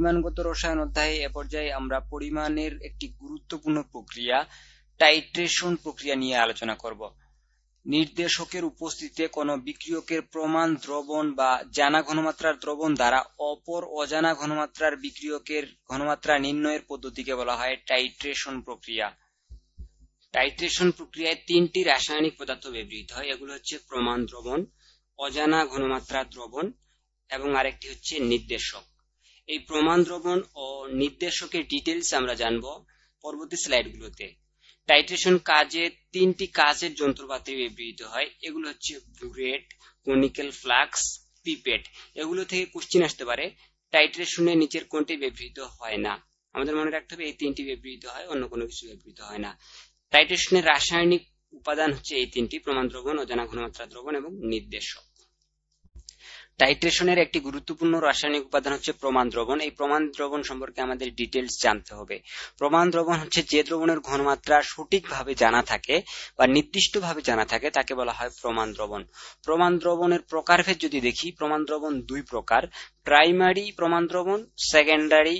পরিমাণগত রসায়ন অধ্যায়ে এ পর্যায়ে আমরা পরিমাণের একটি গুরুত্বপূর্ণ প্রক্রিয়া টাইট্রেশন প্রক্রিয়া নিয়ে আলোচনা করব নির্দেশকের উপস্থিতিতে কোন বিক্রিয়কের প্রমাণ দ্রবণ বা জানা ঘনমাত্রার দ্রবণ দ্বারা অপর অজানা ঘনমাত্রার বিক্রিয়কের ঘনমাত্রা নির্ণয়ের পদ্ধতিকে বলা হয় টাইট্রেশন প্রক্রিয়া টাইট্রেশন প্রক্রিয়ায় তিনটি রাসায়নিক পদার্থ ব্যবহৃত হয় এগুলো হচ্ছে প্রমাণ দ্রবণ অজানা ঘনমাত্রা দ্রবণ এবং আরেকটি হচ্ছে নির্দেশক এই প্রমাণ দ্রবণ ও নির্দেশকের ডিটেলস আমরা জানব পরবর্তী স্লাইডগুলোতে টাইট্রেশন কাজে তিনটি কাজের যন্ত্রপাতি ব্যবহৃত হয় এগুলো হচ্ছে বুরেট কনিক্যাল ফ্লাক্স পিপেট এগুলো থেকে কোশ্চিন আসতে পারে টাইট্রেশনের নিচের কোনটি ব্যবহৃত হয় না আমাদের মনে রাখতে হবে এই তিনটি ব্যবহৃত হয় অন্য কোনো কিছু ব্যবহৃত হয় না টাইট্রেশনের রাসায়নিক উপাদান হচ্ছে এই তিনটি প্রমাণ দ্রবণ অজানা ঘনমাত্রা দ্রবণ এবং নির্দেশক টাইট্রেশনের একটি গুরুত্বপূর্ণ রাসায়নিক উপাদান হচ্ছে প্রমাণ দ্রবণ এই প্রমাণ দ্রবণ সম্পর্কে আমাদের ডিটেলস জানতে হবে প্রমাণ দ্রবণ হচ্ছে যে দ্রবণের ঘনমাত্রা সঠিকভাবে জানা থাকে বা নির্দিষ্টভাবে জানা থাকে তাকে বলা হয় প্রমাণ দ্রবণ প্রমাণ দ্রবণের প্রকারভেদ যদি দেখি প্রমাণ দ্রবণ দুই প্রকার প্রাইমারি প্রমাণ দ্রবণ সেকেন্ডারি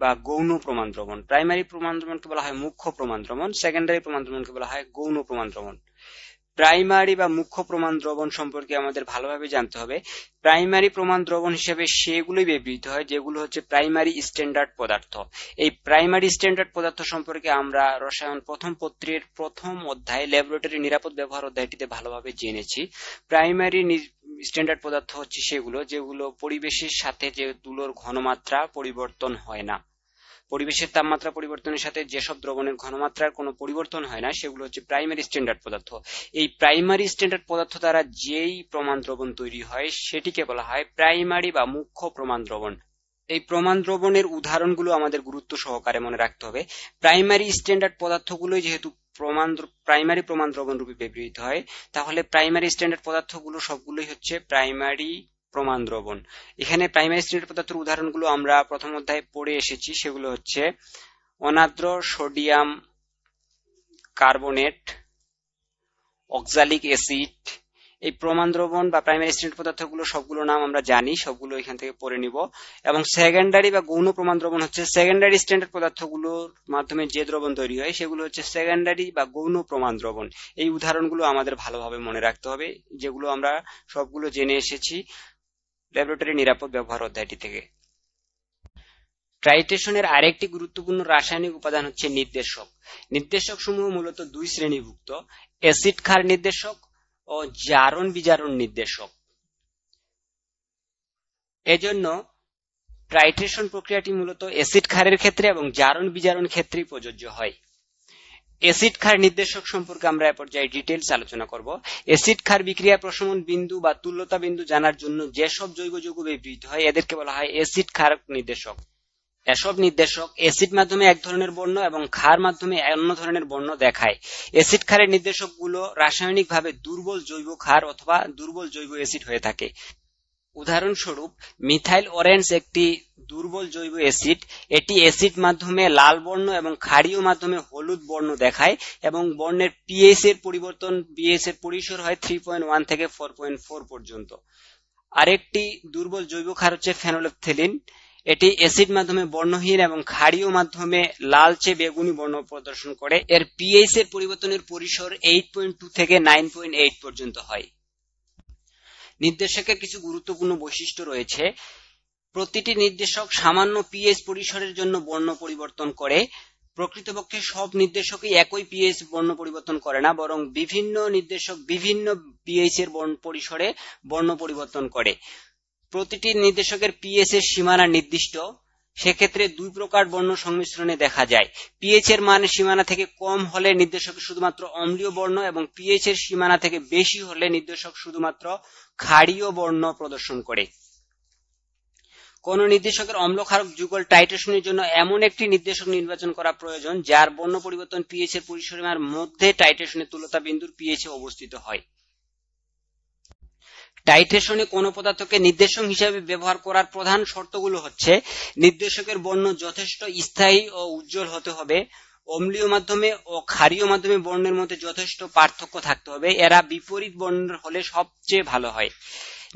বা গৌণ প্রমাণ দ্রবণ প্রাইমারি প্রমাণ দ্রবণকে বলা হয় মুখ্য প্রমাণ দ্রবণ সেকেন্ডারি প্রমাণ দ্রবণকে বলা হয় গৌণ প্রমাণ দ্রবণ প্রাইমারি বা মুখ্য প্রমাণ দ্রবণ সম্পর্কে আমাদের ভালোভাবে জানতে হবে প্রাইমারি প্রমাণ দ্রবণ হিসেবে সেগুলোই ব্যবহৃত হয় যেগুলো হচ্ছে প্রাইমারি স্ট্যান্ডার্ড পদার্থ এই প্রাইমারি স্ট্যান্ডার্ড পদার্থ সম্পর্কে আমরা রসায়ন প্রথম পত্রের প্রথম অধ্যায় ল্যাবরেটরি নিরাপদ ব্যবহার অধ্যায়টিতে ভালোভাবে জেনেছি প্রাইমারি স্ট্যান্ডার্ড পদার্থ হচ্ছে সেগুলো যেগুলো পরিবেশের সাথে যে তুলোর ঘনমাত্রা পরিবর্তন হয় না পরিবেশের তাপমাত্রা পরিবর্তনের সাথে যেসব দ্রবণের ঘনমাত্রার কোনো পরিবর্তন হয় না সেগুলো হচ্ছে প্রাইমারি স্ট্যান্ডার্ড পদার্থ এই প্রাইমারি স্ট্যান্ডার্ড পদার্থ দ্বারা যেই প্রমাণ দ্রবণ তৈরি হয় সেটিকে বলা হয় প্রাইমারি বা মুখ্য প্রমাণ দ্রবণ এই প্রমাণ দ্রবণের উদাহরণগুলো আমাদের গুরুত্ব সহকারে মনে রাখতে হবে প্রাইমারি স্ট্যান্ডার্ড পদার্থগুলোই যেহেতু প্রমাণ প্রাইমারি প্রমাণ দ্রবণ রূপে ব্যবহৃত হয় তাহলে প্রাইমারি স্ট্যান্ডার্ড পদার্থগুলো সবগুলোই হচ্ছে প্রাইমারি প্রমাণ দ্রবণ এখানে প্রাইমারি শ্রেণীর পদার্থের উদাহরণগুলো আমরা প্রথম অধ্যায়ে পড়ে এসেছি সেগুলো হচ্ছে অনাদ্র সোডিয়াম কার্বনেট অক্সালিক অ্যাসিড এই প্রমাণ দ্রবণ বা প্রাইমারি স্টেট পদার্থগুলো সবগুলো নাম আমরা জানি সবগুলো এখান থেকে পড়ে নিব এবং সেকেন্ডারি বা গৌণ প্রমাণ দ্রবণ হচ্ছে সেকেন্ডারি স্ট্যান্ডার্ড পদার্থগুলোর মাধ্যমে যে দ্রবণ তৈরি হয় সেগুলো হচ্ছে সেকেন্ডারি বা গৌণ প্রমাণ দ্রবণ এই উদাহরণগুলো আমাদের ভালোভাবে মনে রাখতে হবে যেগুলো আমরা সবগুলো জেনে এসেছি ল্যাবরেটরি নিরাপদ ব্যবহার অধ্যায়টি থেকে ট্রাইটেশনের আরেকটি গুরুত্বপূর্ণ রাসায়নিক উপাদান হচ্ছে নির্দেশক নির্দেশক সমূহ মূলত দুই শ্রেণীভুক্ত অ্যাসিড খার নির্দেশক ও জারণ বিজারণ নির্দেশক এজন্য ট্রাইট্রেশন প্রক্রিয়াটি মূলত অ্যাসিড খারের ক্ষেত্রে এবং জারণ বিজারণ ক্ষেত্রেই প্রযোজ্য হয় অ্যাসিড খার নির্দেশক সম্পর্কে আমরা এ পর্যায়ে ডিটেলস আলোচনা করব অ্যাসিড খার বিক্রিয়া প্রশমন বিন্দু বা তুল্যতা বিন্দু জানার জন্য যেসব জৈব যৌগ ব্যবহৃত হয় এদেরকে বলা হয় অ্যাসিড খার নির্দেশক এসব নির্দেশক অ্যাসিড মাধ্যমে এক ধরনের বর্ণ এবং খার মাধ্যমে অন্য ধরনের বর্ণ দেখায় অ্যাসিড ক্ষারের নির্দেশকগুলো রাসায়নিকভাবে দুর্বল জৈব খার অথবা দুর্বল জৈব অ্যাসিড হয়ে থাকে উদাহরণস্বরূপ মিথাইল অরেঞ্জ একটি দুর্বল জৈব অ্যাসিড এটি অ্যাসিড মাধ্যমে লাল বর্ণ এবং ক্ষারীয় মাধ্যমে হলুদ বর্ণ দেখায় এবং বর্ণের পিএইচ এর পরিবর্তন পিএইচ এর পরিসর হয় থ্রি পয়েন্ট ওয়ান থেকে ফোর পয়েন্ট ফোর পর্যন্ত আরেকটি দুর্বল জৈব ক্ষার হচ্ছে ফেনোলেপথেলিন এটি অ্যাসিড মাধ্যমে বর্ণহীন এবং ক্ষারীয় মাধ্যমে লালচে বেগুনি বর্ণ প্রদর্শন করে এর পিএইচ এর পরিবর্তনের পরিসর এইট পয়েন্ট টু থেকে নাইন পয়েন্ট এইট পর্যন্ত হয় নির্দেশকের কিছু গুরুত্বপূর্ণ বৈশিষ্ট্য রয়েছে প্রতিটি নির্দেশক সামান্য পিএস পরিসরের জন্য বর্ণ পরিবর্তন করে প্রকৃতপক্ষে সব নির্দেশকই একই পিএইচ বর্ণ পরিবর্তন করে না বরং বিভিন্ন নির্দেশক বিভিন্ন পিএইচ এর পরিসরে বর্ণ পরিবর্তন করে প্রতিটি নির্দেশকের পিএস এর সীমানা নির্দিষ্ট সেক্ষেত্রে দুই প্রকার বর্ণ সংমিশ্রণে দেখা যায় পিএইচ এর মান সীমানা থেকে কম হলে নির্দেশক শুধুমাত্র অম্লীয় বর্ণ এবং পিএইচ এর সীমানা থেকে বেশি হলে নির্দেশক শুধুমাত্র ক্ষারীয় বর্ণ প্রদর্শন করে কোন নির্দেশকের অম্লক্ষারক যুগল টাইটেশনের জন্য এমন একটি নির্দেশক নির্বাচন করা প্রয়োজন যার বর্ণ পরিবর্তন পিএইচ এর পরিসীমার মধ্যে টাইটেশনের তুলতা বিন্দুর পিএইচ অবস্থিত হয় টাইটেশনে কোন পদার্থকে নির্দেশক হিসাবে ব্যবহার করার প্রধান শর্তগুলো হচ্ছে নির্দেশকের বর্ণ যথেষ্ট স্থায়ী ও উজ্জ্বল হতে হবে অম্লীয় মাধ্যমে ও ক্ষারীয় মাধ্যমে বর্ণের মধ্যে যথেষ্ট পার্থক্য থাকতে হবে এরা বিপরীত বর্ণের হলে সবচেয়ে ভালো হয়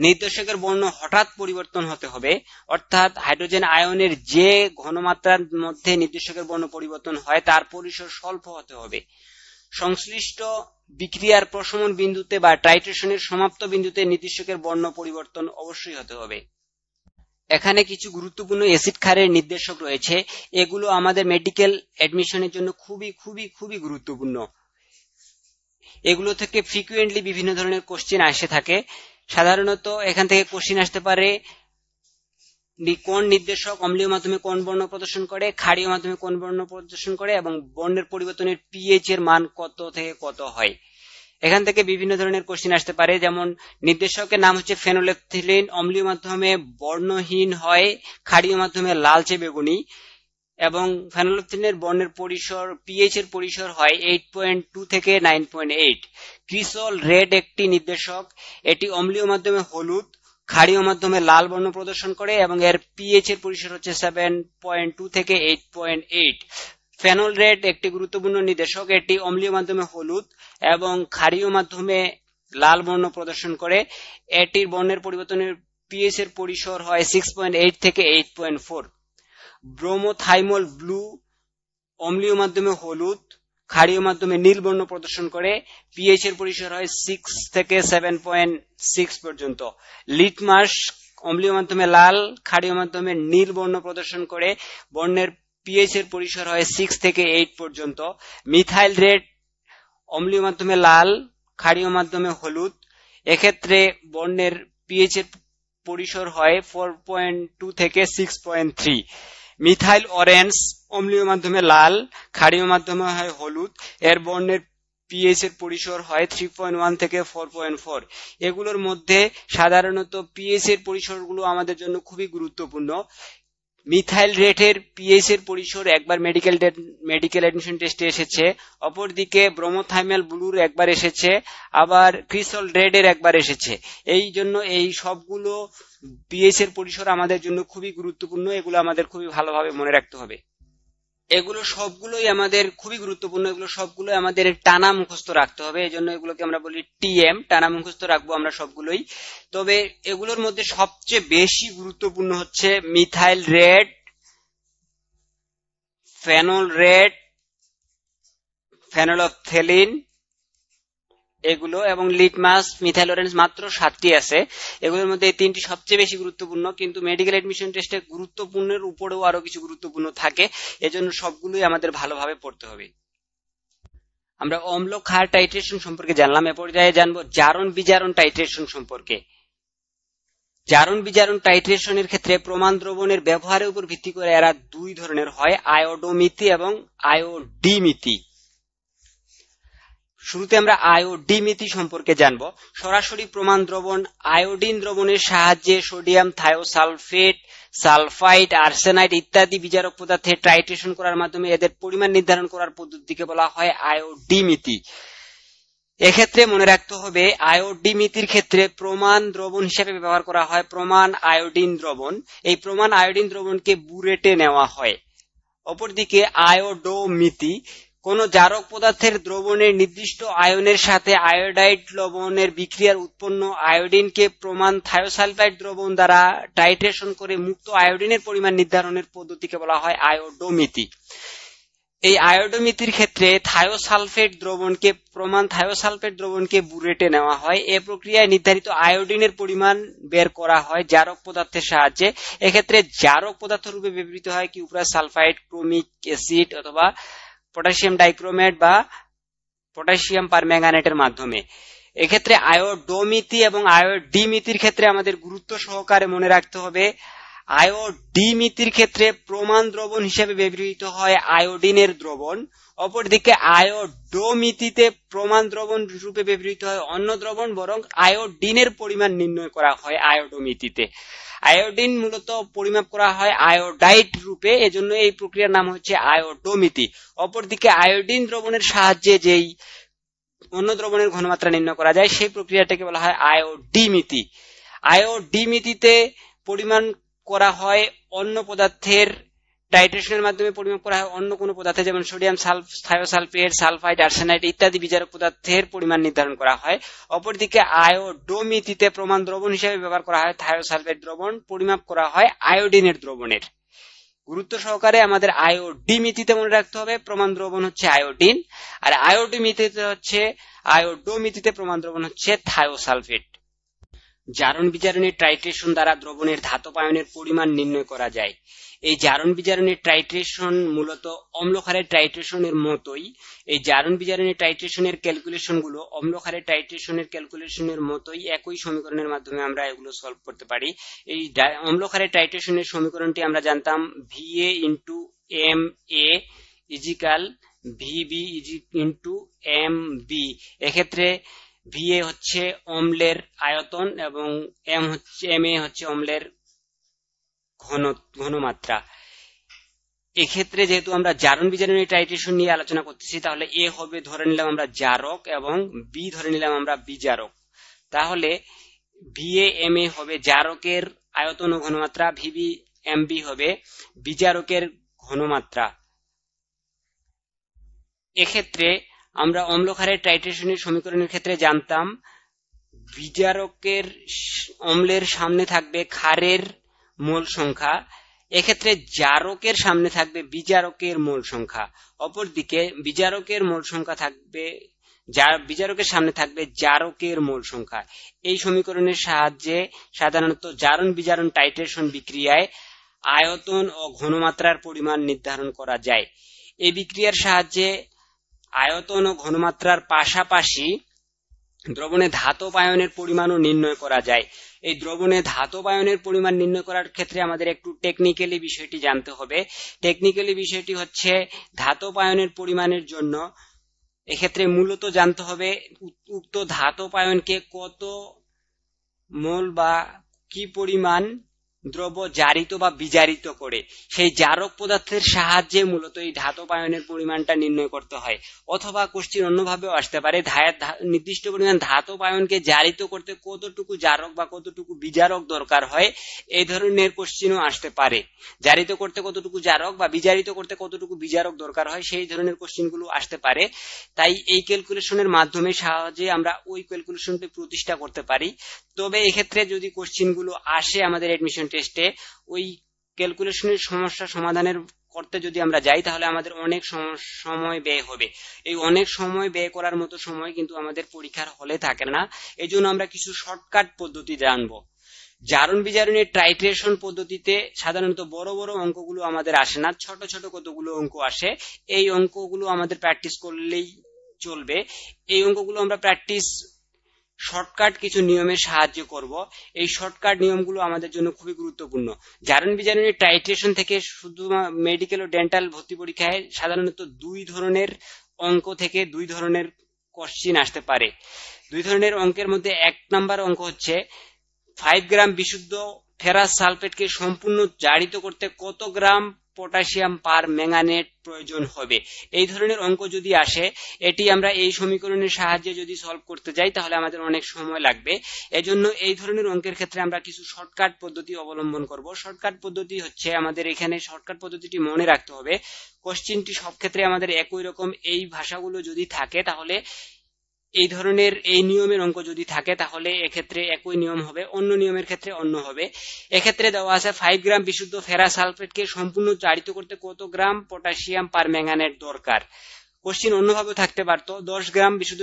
নির্দেশকের বর্ণ হঠাৎ পরিবর্তন হতে হবে অর্থাৎ হাইড্রোজেন আয়নের যে ঘনমাত্রার মধ্যে নির্দেশকের বর্ণ পরিবর্তন হয় তার পরিসর স্বল্প হতে হবে সংশ্লিষ্ট বিক্রিয়ার প্রশমন বিন্দুতে বা টাইট্রেশনের সমাপ্ত বিন্দুতে নির্দেশকের বর্ণ পরিবর্তন অবশ্যই হতে হবে এখানে কিছু গুরুত্বপূর্ণ অ্যাসিড ক্ষারের নির্দেশক রয়েছে এগুলো আমাদের মেডিকেল অ্যাডমিশনের জন্য খুবই খুবই খুবই গুরুত্বপূর্ণ এগুলো থেকে ফ্রিকুয়েন্টলি বিভিন্ন ধরনের কোশ্চেন আসে থাকে সাধারণত এখান থেকে কোশ্চিন আসতে পারে কোন নির্দেশক অম্লীয় মাধ্যমে কোন বর্ণ প্রদর্শন করে ক্ষারীয় মাধ্যমে কোন বর্ণ প্রদর্শন করে এবং বর্ণের পরিবর্তনের পিএইচ এর মান কত থেকে কত হয় এখান থেকে বিভিন্ন ধরনের কোশ্চিন আসতে পারে যেমন নির্দেশকের নাম হচ্ছে ফেনোলেথিলিন অম্লীয় মাধ্যমে বর্ণহীন হয় ক্ষারীয় মাধ্যমে লালচে বেগুনি এবং ফেনোলিফথিলের বর্ণের পরিসর পিএইচ এর পরিসর হয় 8.2 থেকে 9.8 ক্রিসল রেড একটি নির্দেশক এটি অম্লীয় মাধ্যমে হলুদ ক্ষারীয় মাধ্যমে লাল বর্ণ প্রদর্শন করে এবং এর পিএইচ এর পরিসর হচ্ছে 7.2 থেকে 8.8 ফেনল রেড একটি গুরুত্বপূর্ণ নির্দেশক এটি অম্লীয় মাধ্যমে হলুদ এবং ক্ষারীয় মাধ্যমে লাল বর্ণ প্রদর্শন করে এটির বর্ণের পরিবর্তনের পিএইচ এর পরিসর হয় 6.8 থেকে 8.4 ব্রোমোথাইমল ব্লু অম্লীয় মাধ্যমে হলুদ ক্ষারীয় মাধ্যমে নীল বর্ণ প্রদর্শন করে পিএইচ এর পরিসর হয় সিক্স থেকে সেভেন পয়েন্ট সিক্স পর্যন্ত লিটমাস অম্লীয় মাধ্যমে লাল ক্ষারীয় মাধ্যমে নীল বর্ণ প্রদর্শন করে বর্ণের পিএইচ এর পরিসর হয় সিক্স থেকে এইট পর্যন্ত মিথাইল রেড অম্লীয় মাধ্যমে লাল ক্ষারীয় মাধ্যমে হলুদ এক্ষেত্রে বর্ণের পিএইচ এর পরিসর হয় ফোর পয়েন্ট টু থেকে six point three methyl orange অম্লীয় মাধ্যমে লাল ক্ষারীয় মাধ্যমে হয় হলুদ এর বর্ণের পিএইচ এর পরিসর হয় থ্রি পয়েন্ট ওয়ান থেকে ফোর পয়েন্ট ফোর এগুলোর মধ্যে সাধারণত পিএইচ এর পরিসরগুলো আমাদের জন্য খুবই গুরুত্বপূর্ণ মিথাইল রেটের পিএইচ এর পরিসর একবার মেডিকেল মেডিকেল অ্যাডমিশন টেস্টে এসেছে অপরদিকে ব্রোমোথাইমেল ব্লুর একবার এসেছে আবার ক্রিসল রেডের একবার এসেছে এই জন্য এই সবগুলো বিএস এর পরিসর আমাদের জন্য খুবই গুরুত্বপূর্ণ এগুলো আমাদের খুবই ভালোভাবে মনে রাখতে হবে এগুলো সবগুলোই আমাদের খুবই গুরুত্বপূর্ণ এগুলো সবগুলো আমাদের টানা মুখস্থ রাখতে হবে এই জন্য এগুলোকে আমরা বলি টিএম টানা মুখস্থ রাখবো আমরা সবগুলোই তবে এগুলোর মধ্যে সবচেয়ে বেশি গুরুত্বপূর্ণ হচ্ছে methyl red phenol red phenolphthalein এগুলো এবং লিটমাস মিথাইলোরেন্স মাত্র সাতটি আছে এগুলোর মধ্যে এই তিনটি সবচেয়ে বেশি গুরুত্বপূর্ণ কিন্তু মেডিকেল অ্যাডমিশন টেস্টে গুরুত্বপূর্ণের উপরেও আরো কিছু গুরুত্বপূর্ণ থাকে এজন্য সবগুলোই আমাদের ভালোভাবে পড়তে হবে আমরা অম্ল ক্ষার টাইট্রেশন সম্পর্কে জানলাম এ পর্যায়ে জানবো জারণ বিজারণ টাইট্রেশন সম্পর্কে জারণ বিজারণ টাইট্রেশনের ক্ষেত্রে প্রমাণ দ্রবণের ব্যবহারের উপর ভিত্তি করে এরা দুই ধরনের হয় আয়োডোমিতি এবং আয়োডিমিতি শুরুতে আমরা আয়োডিমিতি সম্পর্কে জানব সরাসরি প্রমাণ দ্রবণ আয়োডিন দ্রবণের সাহায্যে সোডিয়াম থায়োসালফেট সালফাইড আর্সেনাইড ইত্যাদি বিজারক পদার্থে ট্রাইট্রেশন করার মাধ্যমে এদের পরিমাণ নির্ধারণ করার পদ্ধতিকে বলা হয় আয়োডিমিতি এক্ষেত্রে মনে রাখতে হবে আয়োডিমিতির ক্ষেত্রে প্রমাণ দ্রবণ হিসেবে ব্যবহার করা হয় প্রমাণ আয়োডিন দ্রবণ এই প্রমাণ আয়োডিন দ্রবণকে বুরেটে নেওয়া হয় অপরদিকে আয়োডোমিতি কোন জারক পদার্থের দ্রবণের নির্দিষ্ট আয়নের সাথে আয়োডাইড লবণের বিক্রিয়ার উৎপন্ন আয়োডিনকে প্রমাণ থায়োসালফাইড দ্রবণ দ্বারা টাইট্রেশন করে মুক্ত আয়োডিনের পরিমাণ নির্ধারণের পদ্ধতিকে বলা হয় আয়োডোমিতি এই আয়োডোমিতির ক্ষেত্রে থায়োসালফেট দ্রবণকে প্রমাণ থায়োসালফেট দ্রবণকে বুরেটে নেওয়া হয় এ প্রক্রিয়ায় নির্ধারিত আয়োডিনের পরিমাণ বের করা হয় জারক পদার্থের সাহায্যে এক্ষেত্রে জারক পদার্থ রূপে ব্যবহৃত হয় কিউপ্রাসালফাইড ক্রোমিক অ্যাসিড অথবা পটাশিয়াম ডাইক্রোমেট বা পটাশিয়াম পারম্যাঙ্গানেটের মাধ্যমে এক্ষেত্রে আয়োডোমিতি এবং আয়োডিমিতির ক্ষেত্রে আমাদের গুরুত্ব সহকারে মনে রাখতে হবে আয়োডিমিতির ক্ষেত্রে প্রমাণ দ্রবণ হিসেবে ব্যবহৃত হয় আয়োডিনের দ্রবণ অপরদিকে আয়োডোমিতিতে প্রমাণ দ্রবণ রূপে ব্যবহৃত হয় অন্য দ্রবণ বরং আয়োডিনের পরিমাণ নির্ণয় করা হয় আয়োডোমিতিতে আয়োডিন মূলত পরিমাপ করা হয় আয়োডাইড রূপে এজন্য এই প্রক্রিয়ার নাম হচ্ছে আয়োডোমিতি অপরদিকে আয়োডিন দ্রবণের সাহায্যে যেই অন্য দ্রবণের ঘনমাত্রা নির্ণয় করা যায় সেই প্রক্রিয়াটাকে বলা হয় আয়োডিমিতি আয়োডিমিতিতে পরিমাণ করা হয় অন্য পদার্থের ডাইট্রেশনের মাধ্যমে পরিমাপ করা হয় অন্য কোনো পদার্থে যেমন সোডিয়াম থায়োসালফেট সালফাইড আর্সেনাইড ইত্যাদি বিচারক পদার্থের পরিমাণ নির্ধারণ করা হয় অপরদিকে আয়োডোমিতিতে প্রমাণ দ্রবণ হিসেবে ব্যবহার করা হয় থায়োসালফেট দ্রবণ পরিমাপ করা হয় আয়োডিনের দ্রবণের গুরুত্ব সহকারে আমাদের আয়োডিমিতিতে মনে রাখতে হবে প্রমাণ দ্রবণ হচ্ছে আয়োডিন আর আয়োডিমিতিতে হচ্ছে আয়োডোমিতিতে প্রমাণ দ্রবণ হচ্ছে থায়োসালফেট জারণ বিজারণের ট্রাইট্রেশন দ্বারা দ্রবণের ধাতব আয়নের পরিমাণ নির্ণয় করা যায় এই জারণ বিজারণের ট্রাইট্রেশন মূলত অম্লখারের ট্রাইট্রেশনের মতোই এই জারণ বিজারণের ক্যালকুলেশন গুলো অম্লখারের ট্রাইট্রেশনের ক্যালকুলেশনের মতোই একই সমীকরণের মাধ্যমে আমরা এগুলো সলভ করতে পারি এই অম্লখারের ট্রাইট্রেশনের সমীকরণটি আমরা জানতাম V A into M A is equal V B is into M B এক্ষেত্রে ভিএ হচ্ছে অম্লের আয়তন এবং এম হচ্ছে এম এ হচ্ছে অম্লের ঘন ঘনমাত্রা এক্ষেত্রে যেহেতু আমরা জারণ বিজারণের টাইট্রেশন নিয়ে আলোচনা করতেছি তাহলে এ হবে ধরে নিলাম আমরা জারক এবং বি ধরে নিলাম আমরা বিজারক তাহলে ভিএ এম এ হবে জারকের আয়তন ও ঘনমাত্রা ভিবি এম বি হবে বিজারকের ঘনমাত্রা এক্ষেত্রে আমরা অম্লক্ষারের টাইটেশনের সমীকরণের ক্ষেত্রে জানতাম বিজারকের অম্লের সামনে থাকবে ক্ষারের মোল সংখ্যা এক্ষেত্রে জারকের সামনে থাকবে বিজারকের মোল সংখ্যা অপরদিকে বিজারকের মোল সংখ্যা থাকবে বিজারকের সামনে থাকবে জারকের মোল সংখ্যা এই সমীকরণের সাহায্যে সাধারণত জারণ বিজারণ টাইট্রেশন বিক্রিয়ায় আয়তন ও ঘনমাত্রার পরিমাণ নির্ধারণ করা যায় এই বিক্রিয়ার সাহায্যে আয়তন ও ঘনমাত্রার পাশাপাশি দ্রবণে ধাতব আয়নের পরিমাণও নির্ণয় করা যায় এই দ্রবণে ধাতব আয়নের পরিমাণ নির্ণয় করার ক্ষেত্রে আমাদের একটু টেকনিক্যালি বিষয়টি জানতে হবে টেকনিক্যালি বিষয়টি হচ্ছে ধাতব আয়নের পরিমাণের জন্য এক্ষেত্রে মূলত জানতে হবে উক্ত ধাতব আয়নকে কত মোল বা কি পরিমাণ দ্রব্য জারিত বা বিজারিত করে সেই জারক পদার্থের সাহায্যে মূলত এই ধাতব আয়নের পরিমাণটা নির্ণয় করতে হয় অথবা কোশ্চিন অন্যভাবেও আসতে পারে নির্দিষ্ট পরিমাণ ধাতব আয়নকে জারিত করতে কতটুকু জারক বা কতটুকু বিজারক দরকার হয় এই ধরনের কোশ্চিনও আসতে পারে জারিত করতে কতটুকু জারক বা বিজারিত করতে কতটুকু বিজারক দরকার হয় সেই ধরনের কোশ্চিনগুলো আসতে পারে তাই এই ক্যালকুলেশনের মাধ্যমে সাহায্যে আমরা ওই ক্যালকুলেশনটি প্রতিষ্ঠা করতে পারি তবে এক্ষেত্রে যদি কোশ্চিনগুলো আসে আমাদের এডমিশন টেস্টে ওই ক্যালকুলেশনের সমস্যা সমাধানের করতে যদি আমরা যাই তাহলে আমাদের অনেক সময় ব্যয় হবে এই অনেক সময় ব্যয় করার মতো সময় কিন্তু আমাদের পরীক্ষার হলে থাকে না এই আমরা কিছু শর্টকাট পদ্ধতি জানব জারুন বিজারুনের ট্রাইট্রেশন পদ্ধতিতে সাধারণত বড় বড় অঙ্কগুলো আমাদের আসে না ছোট ছোট কতগুলো অঙ্ক আসে এই অঙ্কগুলো আমাদের প্র্যাকটিস করলেই চলবে এই অঙ্কগুলো আমরা প্র্যাকটিস শর্টকাট কিছু নিয়মের সাহায্য করব এই শর্টকাট নিয়মগুলো আমাদের জন্য খুবই গুরুত্বপূর্ণ জারণ বিজারণের টাইট্রেশন থেকে শুধু মেডিকেল ও ডেন্টাল ভর্তি পরীক্ষায় সাধারণত দুই ধরনের অঙ্ক থেকে দুই ধরনের কোশ্চিন আসতে পারে দুই ধরনের অঙ্কের মধ্যে এক নাম্বার অঙ্ক হচ্ছে ফাইভ গ্রাম বিশুদ্ধ ফেরাস সালফেটকে সম্পূর্ণ জারিত করতে কত গ্রাম পটাশিয়াম পার ম্যাঙ্গানেট প্রয়োজন হবে এই ধরনের অঙ্ক যদি আসে এটি আমরা এই সমীকরণের সাহায্যে যদি সলভ করতে যাই তাহলে আমাদের অনেক সময় লাগবে এজন্য এই ধরনের অঙ্কের ক্ষেত্রে আমরা কিছু শর্টকাট পদ্ধতি অবলম্বন করব শর্টকাট পদ্ধতি হচ্ছে আমাদের এখানে শর্টকাট পদ্ধতিটি মনে রাখতে হবে কোশ্চিনটি সব ক্ষেত্রে আমাদের একই রকম এই ভাষাগুলো যদি থাকে তাহলে এই ধরনের এই নিয়মের অঙ্ক যদি থাকে তাহলে এক্ষেত্রে একই নিয়ম হবে অন্য নিয়মের ক্ষেত্রে অন্য হবে এক্ষেত্রে দেওয়া আছে ফাইভ গ্রাম বিশুদ্ধ ফেরা সালফেটকে সম্পূর্ণ জারিত করতে কত গ্রাম পটাশিয়াম পার ম্যাঙ্গানের দরকার কোশ্চিন অন্যভাবে থাকতে পারতো দশ গ্রাম বিশুদ্ধ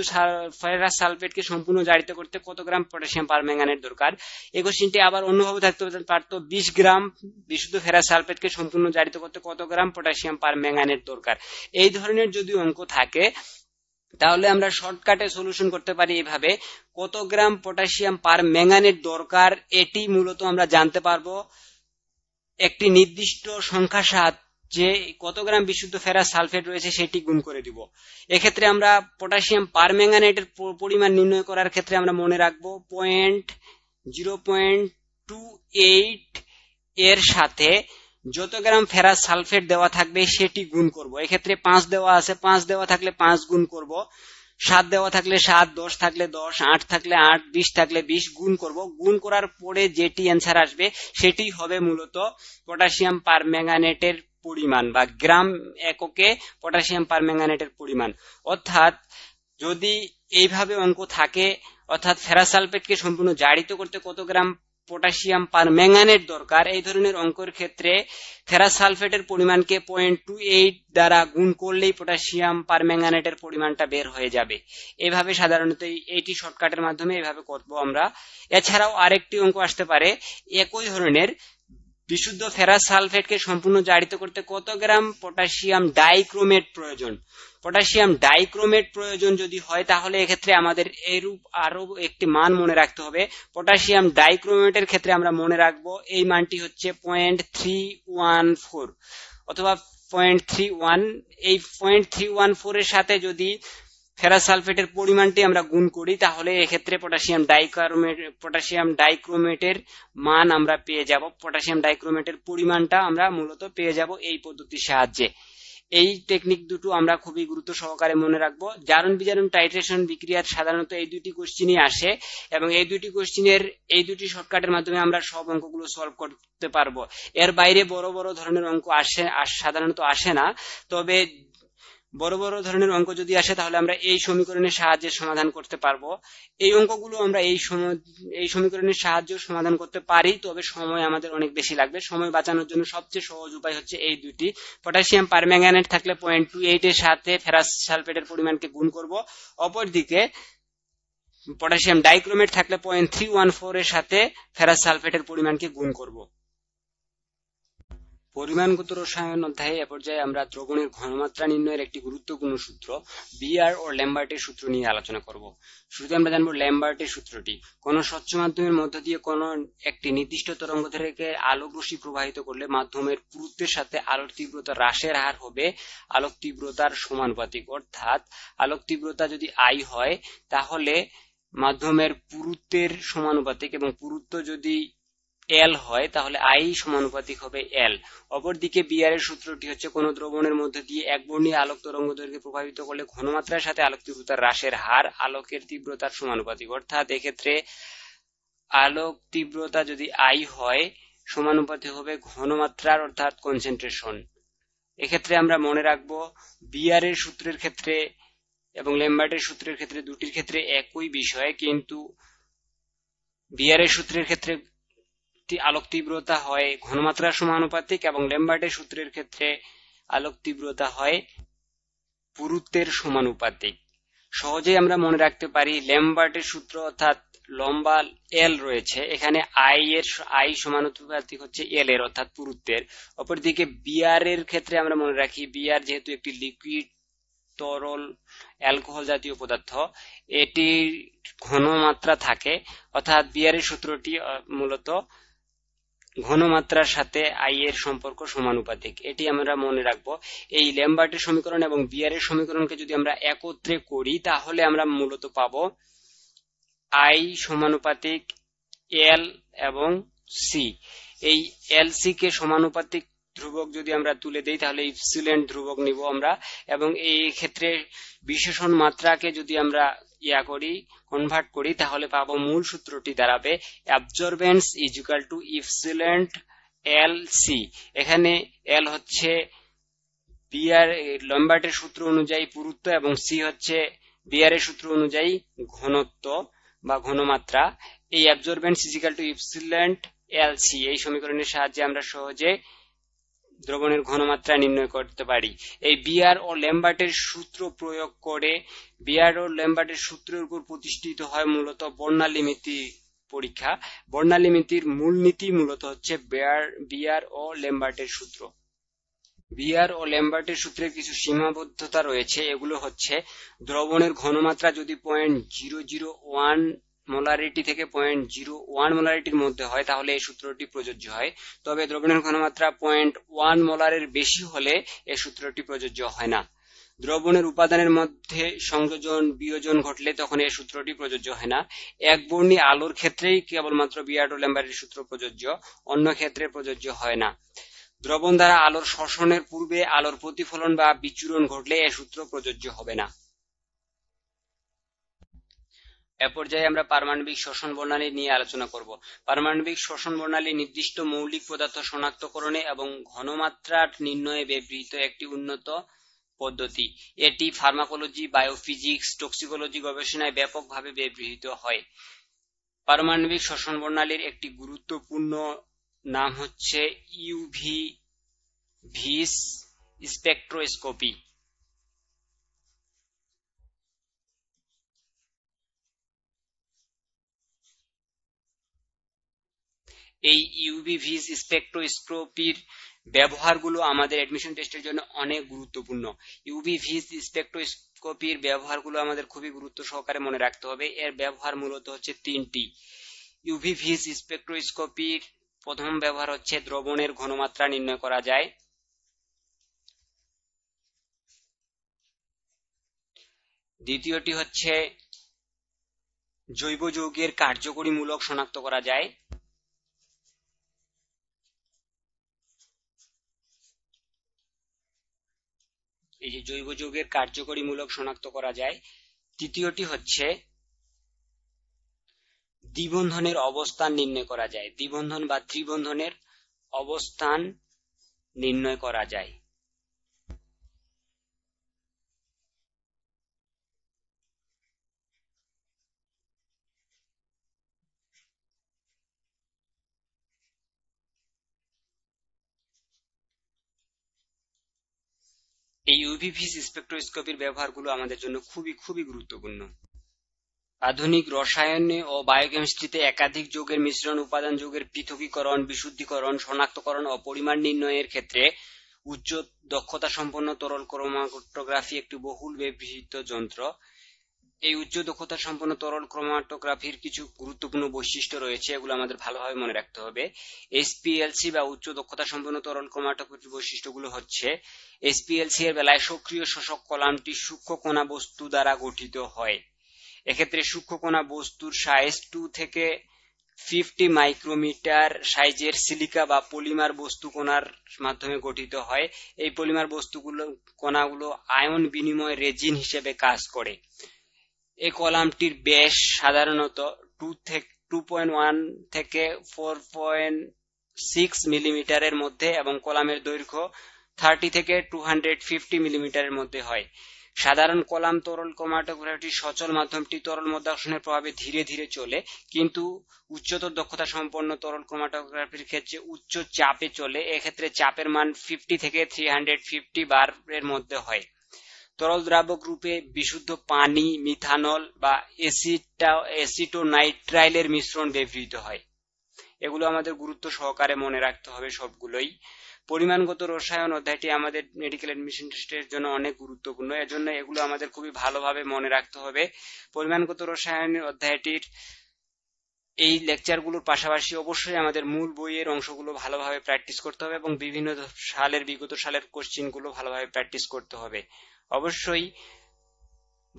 ফেরাস সালফেটকে সম্পূর্ণ জারিত করতে কত গ্রাম পটাশিয়াম ম্যাঙ্গানের দরকার এই কোশ্চিনটি আবার অন্যভাবে থাকতে পারতো বিশ গ্রাম বিশুদ্ধ ফেরাস সালফেটকে সম্পূর্ণ জারিত করতে কত গ্রাম পটাশিয়াম ম্যাঙ্গানের দরকার এই ধরনের যদি অঙ্ক থাকে তাহলে আমরা শর্টকাটে সলিউশন করতে পারি এভাবে কত গ্রাম পটাশিয়াম পার ম্যাঙ্গানের দরকার এটি মূলত আমরা জানতে পারবো একটি নির্দিষ্ট সংখ্যা সাত যে কত গ্রাম বিশুদ্ধ ফেরাস সালফেট রয়েছে সেটি গুণ করে দিব এক্ষেত্রে আমরা পটাশিয়াম পার ম্যাঙ্গানেটের পরিমাণ নির্ণয় করার ক্ষেত্রে আমরা মনে রাখবো point zero point two eight এর সাথে যত গ্রাম ফেরাস সালফেট দেওয়া থাকবে সেটি গুণ করব এক্ষেত্রে পাঁচ দেওয়া আছে পাঁচ দেওয়া থাকলে পাঁচ গুণ করব সাত দেওয়া থাকলে সাত দশ থাকলে দশ আট থাকলে আট বিশ থাকলে বিশ গুণ করব গুণ করার পরে যেটি অ্যান্সার আসবে সেটি হবে মূলত পটাশিয়াম ম্যাঙ্গানেটের পরিমাণ বা গ্রাম এককে পটাশিয়াম ম্যাঙ্গানেটের পরিমাণ অর্থাৎ যদি এইভাবে অঙ্ক থাকে অর্থাৎ ফেরাসালফেটকে সম্পূর্ণ জারিত করতে কত গ্রাম পটাশিয়াম পার ম্যাঙ্গানেট দরকার এই ধরনের অঙ্কর ক্ষেত্রে থেরাসালফেটের পরিমাণকে পয়েন্ট টু এইট দ্বারা গুণ করলেই পটাশিয়াম পার ম্যাঙ্গানেটের পরিমাণটা বের হয়ে যাবে এভাবে সাধারণত এইটি শর্টকাটের মাধ্যমে এভাবে করব আমরা এছাড়াও আরেকটি অঙ্ক আসতে পারে একই ধরনের বিশুদ্ধ ফেরাস সালফেটকে সম্পূর্ণ জারিত করতে কত গ্রাম পটাশিয়াম ডাইক্রোমেট প্রয়োজন পটাশিয়াম ডাইক্রোমেট প্রয়োজন যদি হয় তাহলে এক্ষেত্রে আমাদের এরূপ আরো একটি মান মনে রাখতে হবে পটাশিয়াম ডাইক্রোমেটের ক্ষেত্রে আমরা মনে রাখবো এই মানটি হচ্ছে পয়েন্ট থ্রি ওয়ান ফোর অথবা পয়েন্ট থ্রি ওয়ান এই পয়েন্ট থ্রি ওয়ান ফোর এর সাথে যদি ফেরাসালফেটের পরিমাণটি আমরা গুণ করি তাহলে এক্ষেত্রে পটাশিয়াম ডাইক্রোমেট পটাশিয়াম ডাইক্রোমেটের মান আমরা পেয়ে যাব পটাশিয়াম ডাইক্রোমেটের পরিমাণটা আমরা মূলত পেয়ে যাব এই পদ্ধতির সাহায্যে এই টেকনিক দুটো আমরা খুবই গুরুত্ব সহকারে মনে রাখবো জারণ বিজারণ টাইট্রেশন বিক্রিয়ার সাধারণত এই দুটি কোশ্চিনই আসে এবং এই দুটি কোশ্চিনের এই দুটি শর্টকাটের মাধ্যমে আমরা সব অঙ্কগুলো সলভ করতে পারবো এর বাইরে বড় বড় ধরনের অঙ্ক আসে সাধারণত আসে না তবে বড় বড় ধরনের অঙ্ক যদি আসে তাহলে আমরা এই সমীকরণের সাহায্যে সমাধান করতে পারবো এই অঙ্কগুলো আমরা এই এই সমীকরণের সাহায্যে সমাধান করতে পারি তবে সময় আমাদের অনেক বেশি লাগবে সময় বাঁচানোর জন্য সবচেয়ে সহজ উপায় হচ্ছে এই দুটি পটাশিয়াম পারম্যাঙ্গানেট থাকলে পয়েন্ট টু এইট এর সাথে ফেরাস সালফেটের পরিমাণকে গুণ করব অপরদিকে পটাশিয়াম ডাইক্রোমেট থাকলে পয়েন্ট থ্রি ওয়ান ফোর এর সাথে ফেরাস সালফেটের পরিমাণকে গুণ করবো পরিমাণগত রসায়ন অধ্যায়ে এ পর্যায়ে আমরা দ্রবণের ঘনমাত্রা নির্ণয়ের একটি গুরুত্বপূর্ণ সূত্র বিআর ও ল্যাম্বার্টের সূত্র নিয়ে আলোচনা করব শুরুতে আমরা জানবো ল্যাম্বার্টের সূত্রটি কোন স্বচ্ছ মাধ্যমের মধ্য দিয়ে কোন একটি নির্দিষ্ট তরঙ্গ থেকে আলোক রশ্মি প্রবাহিত করলে মাধ্যমের পুরুত্বের সাথে আলোর তীব্রতা হ্রাসের হার হবে আলোক তীব্রতার সমানুপাতিক অর্থাৎ আলোক তীব্রতা যদি আই হয় তাহলে মাধ্যমের পুরুত্বের সমানুপাতিক এবং পুরুত্ব যদি এল হয় তাহলে আই সমানুপাতিক হবে এল অপরদিকে বিআর এর সূত্রটি হচ্ছে কোন দ্রবণের মধ্যে দিয়ে বর্ণীয় আলোক তরঙ্গ দৈর্ঘ্য প্রভাবিত করলে ঘনমাত্রার সাথে আলোক তীব্রতা হ্রাসের হার আলোকের তীব্রতার সমানুপাতিক অর্থাৎ এক্ষেত্রে আলোক তীব্রতা যদি আই হয় সমানুপাতিক হবে ঘনমাত্রার অর্থাৎ কনসেন্ট্রেশন এক্ষেত্রে আমরা মনে রাখব বিআর এর সূত্রের ক্ষেত্রে এবং ল্যাম্বার্টের সূত্রের ক্ষেত্রে দুটির ক্ষেত্রে একই বিষয় কিন্তু বিআর এর সূত্রের ক্ষেত্রে আলোক তীব্রতা হয় ঘনমাত্রা সমানুপাতিক এবং লেম্বার্টের সূত্রের ক্ষেত্রে আলোক তীব্রতা হয় পুরুত্বের সমানুপাতিক সহজে আমরা মনে রাখতে পারি লেম্বার্টের সূত্র অর্থাৎ লম্বা এল রয়েছে এখানে আই এর আই সমানুপাতিক হচ্ছে এল এর অর্থাৎ পুরুত্বের অপরদিকে বিআর এর ক্ষেত্রে আমরা মনে রাখি বিআর যেহেতু একটি লিকুইড তরল অ্যালকোহল জাতীয় পদার্থ এটির ঘনমাত্রা থাকে অর্থাৎ বিয়ারের সূত্রটি মূলত ঘনমাত্রার সাথে আই এর সম্পর্ক সমানুপাতিক এটি আমরা মনে রাখব এই ল্যাম্বার্টের সমীকরণ এবং বিয়ার এর সমীকরণকে যদি আমরা একত্রে করি তাহলে আমরা মূলত পাব আই সমানুপাতিক এল এবং সি এই এল সি কে সমানুপাতিক ধ্রুবক যদি আমরা তুলে দেই তাহলে ইপসিলেন্ট ধ্রুবক নিব আমরা এবং এই ক্ষেত্রে বিশেষণ মাত্রাকে যদি আমরা ইয়া করি কনভার্ট করি তাহলে পাবো মূল সূত্রটি দাঁড়াবে absorbance is to epsilon L C এখানে এল হচ্ছে বিয়ার লম্বাটের সূত্র অনুযায়ী পুরুত্ব এবং সি হচ্ছে বিয়ারের সূত্র অনুযায়ী ঘনত্ব বা ঘনমাত্রা এই absorbance is equal to epsilon C এই সমীকরণের সাহায্যে আমরা সহজে দ্রবণের ঘনমাত্রা নির্ণয় করতে পারি এই বিয়ার ও ল্যাম্বার্টের সূত্র প্রয়োগ করে বিয়ার ও ল্যাম্বার্টের সূত্রের উপর প্রতিষ্ঠিত হয় মূলত বর্ণালিমিতি পরীক্ষা বর্ণালিমিতির মূলনীতি মূলত হচ্ছে বিয়ার বিয়ার ও ল্যাম্বার্টের সূত্র বিয়ার ও ল্যাম্বার্টের সূত্রের কিছু সীমাবদ্ধতা রয়েছে এগুলো হচ্ছে দ্রবণের ঘনমাত্রা যদি point zero zero one molarity থেকে পয়েন্ট জিরো ওয়ান মোলারিটির মধ্যে হয় তাহলে এই সূত্রটি প্রযোজ্য হয় তবে দ্রবণের ঘনমাত্রা পয়েন্ট ওয়ান মোলারের বেশি হলে এই সূত্রটি প্রযোজ্য হয় না দ্রবণের উপাদানের মধ্যে সংযোজন বিয়োজন ঘটলে তখন এই সূত্রটি প্রযোজ্য হয় না এক বর্ণী আলোর ক্ষেত্রেই কেবলমাত্র বিয়ার্ডো ল্যাম্বারের সূত্র প্রযোজ্য অন্য ক্ষেত্রে প্রযোজ্য হয় না দ্রবণ দ্বারা আলোর শোষণের পূর্বে আলোর প্রতিফলন বা বিচুরণ ঘটলে এ সূত্র প্রযোজ্য হবে না এ পর্যায়ে আমরা পারমাণবিক শোষণ বর্ণালী নিয়ে আলোচনা করব পারমাণবিক শ্বসন বর্ণালী নির্দিষ্ট মৌলিক পদার্থ শনাক্তকরণে এবং ঘনমাত্রা নির্ণয়ে ব্যবহৃত একটি উন্নত পদ্ধতি এটি ফার্মাকোলজি বায়োফিজিক্স টক্সিকোলজি গবেষণায় ব্যাপকভাবে ব্যবহৃত হয় পারমাণবিক শ্বসন বর্ণালীর একটি গুরুত্বপূর্ণ নাম হচ্ছে ইউভি ভিস স্পেকট্রোস্কোপি এই ইউভি ভিজ স্পেকট্রোস্কোপির ব্যবহারগুলো আমাদের অ্যাডমিশন টেস্টের জন্য অনেক গুরুত্বপূর্ণ ইউভি ভিজ স্পেকট্রোস্কোপির ব্যবহারগুলো আমাদের খুবই গুরুত্ব সহকারে মনে রাখতে হবে এর ব্যবহার মূলত হচ্ছে তিনটি ইউভি ভিজ স্পেকট্রোস্কোপির প্রথম ব্যবহার হচ্ছে দ্রবণের ঘনমাত্রা নির্ণয় করা যায় দ্বিতীয়টি হচ্ছে জৈব যৌগের কার্যকরী মূলক শনাক্ত করা যায় এই যে জৈব যৌগের কার্যকরী মূলক শনাক্ত করা যায় তৃতীয়টি হচ্ছে দ্বিবন্ধনের অবস্থান নির্ণয় করা যায় দ্বিবন্ধন বা ত্রিবন্ধনের অবস্থান নির্ণয় করা যায় এই ইউভিভিস স্পেকট্রোস্কোপির ব্যবহারগুলো আমাদের জন্য খুবই খুবই গুরুত্বপূর্ণ আধুনিক রসায়নে ও বায়োকেমিস্ট্রিতে একাধিক যোগের মিশ্রণ উপাদান যোগের পৃথকীকরণ বিশুদ্ধিকরণ শনাক্তকরণ ও পরিমাণ নির্ণয়ের ক্ষেত্রে উচ্চ দক্ষতা সম্পন্ন তরল ক্রোমাটোগ্রাফি একটি বহুল ব্যবহৃত যন্ত্র এই উচ্চ দক্ষতা সম্পন্ন তরল ক্রোমাটোগ্রাফির কিছু গুরুত্বপূর্ণ বৈশিষ্ট্য রয়েছে এগুলো আমাদের ভালোভাবে মনে রাখতে হবে এসপিএলসি বা উচ্চ দক্ষতা সম্পন্ন তরল ক্রোমাটোগ্রাফির বৈশিষ্ট্যগুলো হচ্ছে এসপিএলসি এর বেলায় সক্রিয় শোষক কলামটি সূক্ষ্ম কণা বস্তু দ্বারা গঠিত হয় এক্ষেত্রে সূক্ষ্ম কণা বস্তুর সাইজ টু থেকে ফিফটি মাইক্রোমিটার সাইজের সিলিকা বা পলিমার বস্তু কণার মাধ্যমে গঠিত হয় এই পলিমার বস্তুগুলো কণাগুলো আয়ন বিনিময় রেজিন হিসেবে কাজ করে এই কলামটির ব্যাস সাধারণত টু থেকে টু পয়েন্ট ওয়ান থেকে ফোর পয়েন্ট সিক্স মিলিমিটারের মধ্যে এবং কলামের দৈর্ঘ্য থার্টি থেকে টু হান্ড্রেড ফিফটি মিলিমিটারের মধ্যে হয় সাধারণ কলাম তরল ক্রোমাটোগ্রাফির সচল মাধ্যমটি তরল মধ্যাকর্ষণের প্রভাবে ধীরে ধীরে চলে কিন্তু উচ্চতর দক্ষতা সম্পন্ন তরল ক্রোমাটোগ্রাফির ক্ষেত্রে উচ্চ চাপে চলে এক্ষেত্রে চাপের মান ফিফটি থেকে থ্রি হান্ড্রেড ফিফটি বারের মধ্যে হয় তরল দ্রাবক রূপে বিশুদ্ধ পানি মিথানল বা এসিডটা এসিটো নাইট্রাইলের মিশ্রণ ব্যবহৃত হয় এগুলো আমাদের গুরুত্ব সহকারে মনে রাখতে হবে সবগুলোই পরিমাণগত রসায়ন অধ্যায়টি আমাদের মেডিকেল অ্যাডমিশন টেস্টের জন্য অনেক গুরুত্বপূর্ণ এর জন্য এগুলো আমাদের খুবই ভালোভাবে মনে রাখতে হবে পরিমাণগত রসায়ন অধ্যায়টির এই লেকচারগুলোর পাশাপাশি অবশ্যই আমাদের মূল বইয়ের অংশগুলো ভালোভাবে প্র্যাকটিস করতে হবে এবং বিভিন্ন সালের বিগত সালের কোশ্চিনগুলো ভালোভাবে প্র্যাকটিস করতে হবে অবশ্যই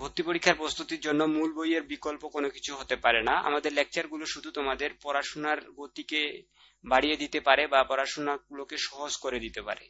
ভর্তি পরীক্ষার প্রস্তুতির জন্য মূল বইয়ের বিকল্প কোনো কিছু হতে পারে না আমাদের লেকচারগুলো শুধু তোমাদের পড়াশোনার গতিকে বাড়িয়ে দিতে পারে বা পড়াশোনাগুলোকে সহজ করে দিতে পারে